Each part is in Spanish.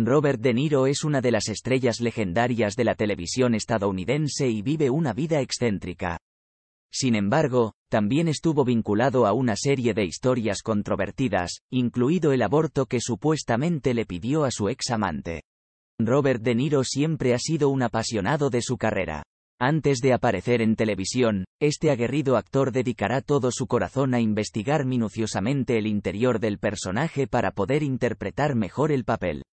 Robert De Niro es una de las estrellas legendarias de la televisión estadounidense y vive una vida excéntrica. Sin embargo, también estuvo vinculado a una serie de historias controvertidas, incluido el aborto que supuestamente le pidió a su ex amante. Robert De Niro siempre ha sido un apasionado de su carrera. Antes de aparecer en televisión, este aguerrido actor dedicará todo su corazón a investigar minuciosamente el interior del personaje para poder interpretar mejor el papel.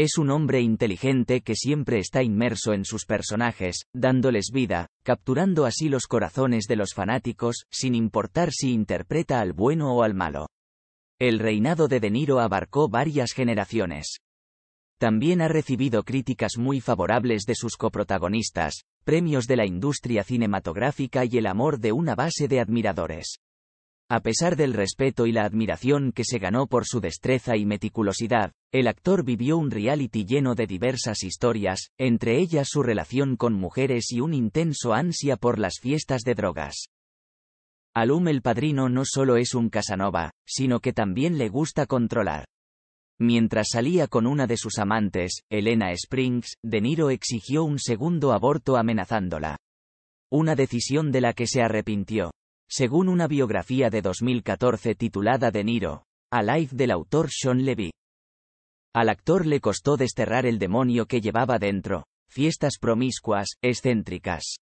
Es un hombre inteligente que siempre está inmerso en sus personajes, dándoles vida, capturando así los corazones de los fanáticos, sin importar si interpreta al bueno o al malo. El reinado de De Niro abarcó varias generaciones. También ha recibido críticas muy favorables de sus coprotagonistas, premios de la industria cinematográfica y el amor de una base de admiradores. A pesar del respeto y la admiración que se ganó por su destreza y meticulosidad, el actor vivió un reality lleno de diversas historias, entre ellas su relación con mujeres y un intenso ansia por las fiestas de drogas. Alum el padrino no solo es un Casanova, sino que también le gusta controlar. Mientras salía con una de sus amantes, Elena Springs, De Niro exigió un segundo aborto amenazándola. Una decisión de la que se arrepintió. Según una biografía de 2014 titulada De Niro, A Life del autor Sean Levy. Al actor le costó desterrar el demonio que llevaba dentro, fiestas promiscuas, excéntricas.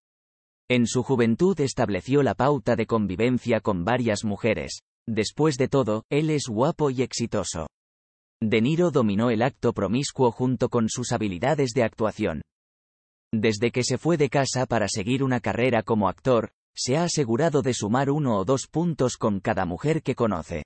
En su juventud estableció la pauta de convivencia con varias mujeres. Después de todo, él es guapo y exitoso. De Niro dominó el acto promiscuo junto con sus habilidades de actuación. Desde que se fue de casa para seguir una carrera como actor, se ha asegurado de sumar uno o dos puntos con cada mujer que conoce.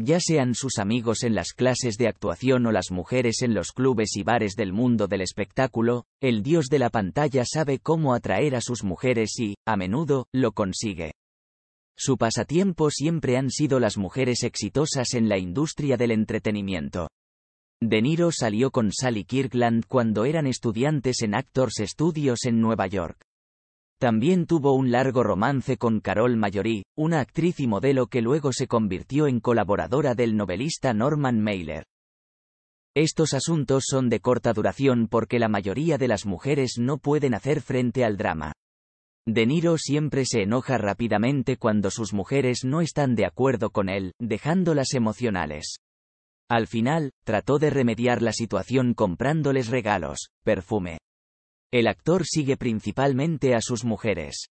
Ya sean sus amigos en las clases de actuación o las mujeres en los clubes y bares del mundo del espectáculo, el dios de la pantalla sabe cómo atraer a sus mujeres y, a menudo, lo consigue. Su pasatiempo siempre han sido las mujeres exitosas en la industria del entretenimiento. De Niro salió con Sally Kirkland cuando eran estudiantes en Actors Studios en Nueva York. También tuvo un largo romance con Carol Mayorí, una actriz y modelo que luego se convirtió en colaboradora del novelista Norman Mailer. Estos asuntos son de corta duración porque la mayoría de las mujeres no pueden hacer frente al drama. De Niro siempre se enoja rápidamente cuando sus mujeres no están de acuerdo con él, dejándolas emocionales. Al final, trató de remediar la situación comprándoles regalos, perfume, el actor sigue principalmente a sus mujeres,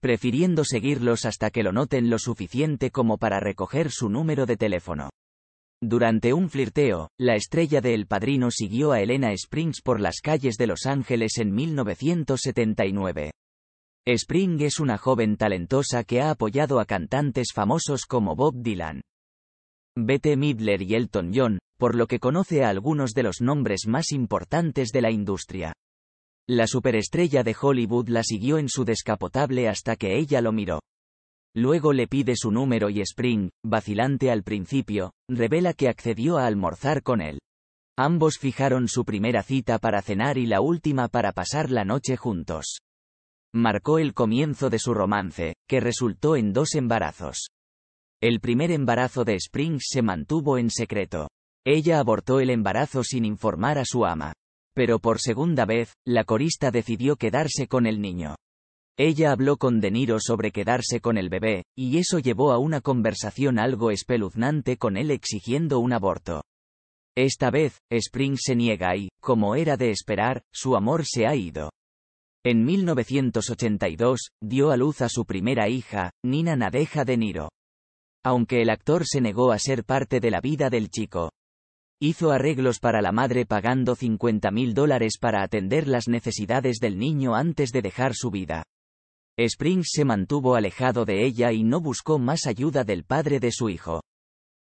prefiriendo seguirlos hasta que lo noten lo suficiente como para recoger su número de teléfono. Durante un flirteo, la estrella de El Padrino siguió a Elena Springs por las calles de Los Ángeles en 1979. Spring es una joven talentosa que ha apoyado a cantantes famosos como Bob Dylan, Bette Midler y Elton John, por lo que conoce a algunos de los nombres más importantes de la industria. La superestrella de Hollywood la siguió en su descapotable hasta que ella lo miró. Luego le pide su número y Spring, vacilante al principio, revela que accedió a almorzar con él. Ambos fijaron su primera cita para cenar y la última para pasar la noche juntos. Marcó el comienzo de su romance, que resultó en dos embarazos. El primer embarazo de Spring se mantuvo en secreto. Ella abortó el embarazo sin informar a su ama. Pero por segunda vez, la corista decidió quedarse con el niño. Ella habló con De Niro sobre quedarse con el bebé, y eso llevó a una conversación algo espeluznante con él exigiendo un aborto. Esta vez, Spring se niega y, como era de esperar, su amor se ha ido. En 1982, dio a luz a su primera hija, Nina Nadeja De Niro. Aunque el actor se negó a ser parte de la vida del chico, Hizo arreglos para la madre pagando 50 mil dólares para atender las necesidades del niño antes de dejar su vida. Springs se mantuvo alejado de ella y no buscó más ayuda del padre de su hijo.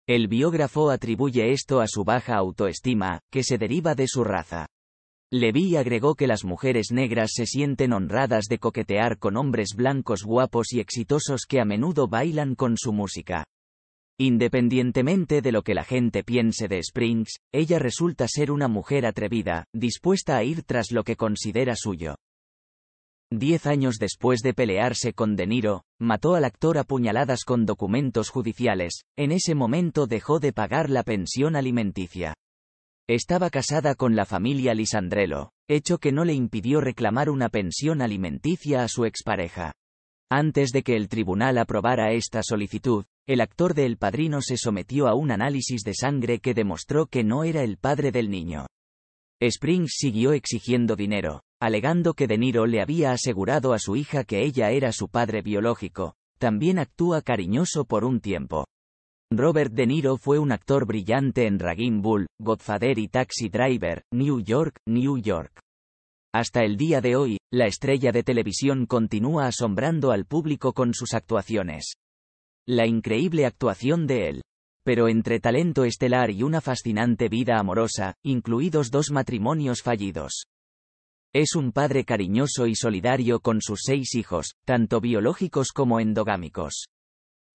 El biógrafo atribuye esto a su baja autoestima, que se deriva de su raza. Levy agregó que las mujeres negras se sienten honradas de coquetear con hombres blancos guapos y exitosos que a menudo bailan con su música. Independientemente de lo que la gente piense de Springs, ella resulta ser una mujer atrevida, dispuesta a ir tras lo que considera suyo. Diez años después de pelearse con De Niro, mató al actor a puñaladas con documentos judiciales, en ese momento dejó de pagar la pensión alimenticia. Estaba casada con la familia Lisandrello, hecho que no le impidió reclamar una pensión alimenticia a su expareja. Antes de que el tribunal aprobara esta solicitud, el actor de El Padrino se sometió a un análisis de sangre que demostró que no era el padre del niño. Springs siguió exigiendo dinero, alegando que De Niro le había asegurado a su hija que ella era su padre biológico. También actúa cariñoso por un tiempo. Robert De Niro fue un actor brillante en Ragin Bull, Godfather y Taxi Driver, New York, New York. Hasta el día de hoy, la estrella de televisión continúa asombrando al público con sus actuaciones. La increíble actuación de él. Pero entre talento estelar y una fascinante vida amorosa, incluidos dos matrimonios fallidos. Es un padre cariñoso y solidario con sus seis hijos, tanto biológicos como endogámicos.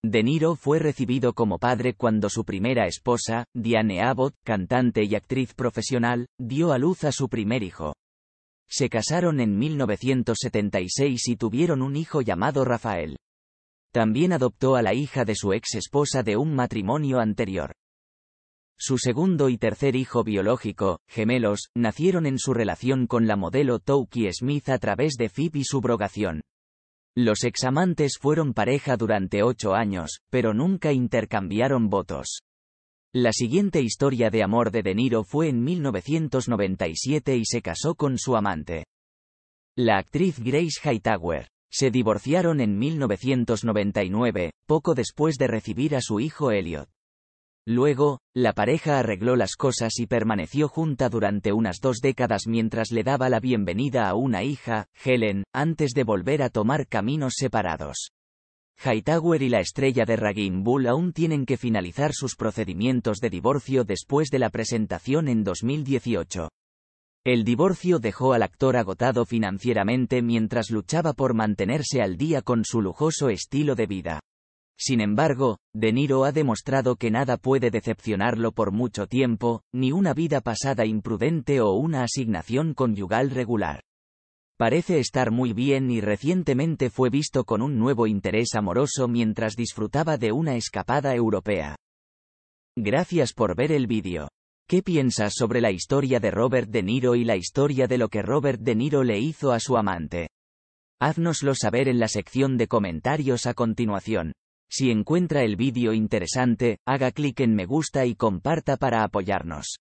De Niro fue recibido como padre cuando su primera esposa, Diane Abbott, cantante y actriz profesional, dio a luz a su primer hijo. Se casaron en 1976 y tuvieron un hijo llamado Rafael. También adoptó a la hija de su ex esposa de un matrimonio anterior. Su segundo y tercer hijo biológico, gemelos, nacieron en su relación con la modelo Toki Smith a través de Phoebe y subrogación. Los examantes fueron pareja durante ocho años, pero nunca intercambiaron votos. La siguiente historia de amor de De Niro fue en 1997 y se casó con su amante. La actriz Grace Hightower. Se divorciaron en 1999, poco después de recibir a su hijo Elliot. Luego, la pareja arregló las cosas y permaneció junta durante unas dos décadas mientras le daba la bienvenida a una hija, Helen, antes de volver a tomar caminos separados. Hightower y la estrella de Ragin Bull aún tienen que finalizar sus procedimientos de divorcio después de la presentación en 2018. El divorcio dejó al actor agotado financieramente mientras luchaba por mantenerse al día con su lujoso estilo de vida. Sin embargo, De Niro ha demostrado que nada puede decepcionarlo por mucho tiempo, ni una vida pasada imprudente o una asignación conyugal regular. Parece estar muy bien y recientemente fue visto con un nuevo interés amoroso mientras disfrutaba de una escapada europea. Gracias por ver el vídeo. ¿Qué piensas sobre la historia de Robert De Niro y la historia de lo que Robert De Niro le hizo a su amante? Haznoslo saber en la sección de comentarios a continuación. Si encuentra el vídeo interesante, haga clic en me gusta y comparta para apoyarnos.